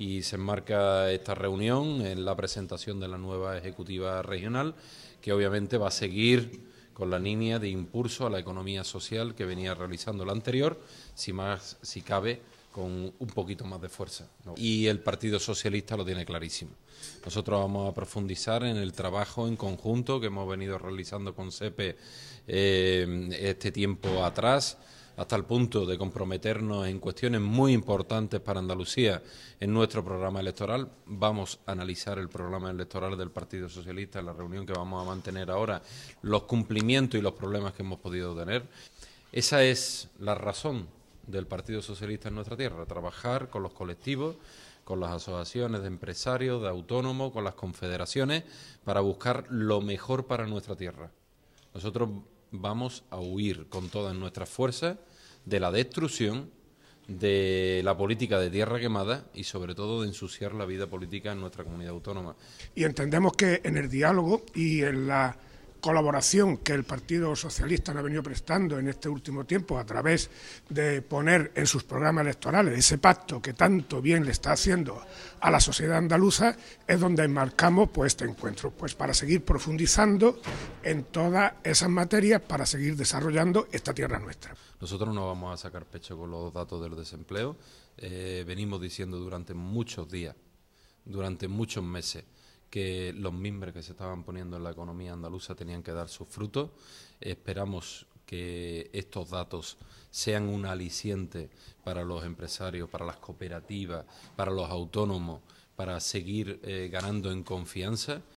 y se enmarca esta reunión en la presentación de la nueva Ejecutiva Regional, que obviamente va a seguir con la línea de impulso a la economía social que venía realizando la anterior, si más, si cabe, con un poquito más de fuerza. Y el Partido Socialista lo tiene clarísimo. Nosotros vamos a profundizar en el trabajo en conjunto que hemos venido realizando con CEPE eh, este tiempo atrás hasta el punto de comprometernos en cuestiones muy importantes para Andalucía en nuestro programa electoral. Vamos a analizar el programa electoral del Partido Socialista en la reunión que vamos a mantener ahora, los cumplimientos y los problemas que hemos podido tener. Esa es la razón del Partido Socialista en nuestra tierra, trabajar con los colectivos con las asociaciones de empresarios, de autónomos, con las confederaciones, para buscar lo mejor para nuestra tierra. Nosotros vamos a huir con todas nuestras fuerzas de la destrucción, de la política de tierra quemada y sobre todo de ensuciar la vida política en nuestra comunidad autónoma. Y entendemos que en el diálogo y en la colaboración que el Partido Socialista nos ha venido prestando en este último tiempo a través de poner en sus programas electorales ese pacto que tanto bien le está haciendo a la sociedad andaluza, es donde enmarcamos pues, este encuentro, pues para seguir profundizando en todas esas materias, para seguir desarrollando esta tierra nuestra. Nosotros no vamos a sacar pecho con los datos del desempleo, eh, venimos diciendo durante muchos días, durante muchos meses, que los mimbres que se estaban poniendo en la economía andaluza tenían que dar sus frutos. Esperamos que estos datos sean un aliciente para los empresarios, para las cooperativas, para los autónomos, para seguir eh, ganando en confianza.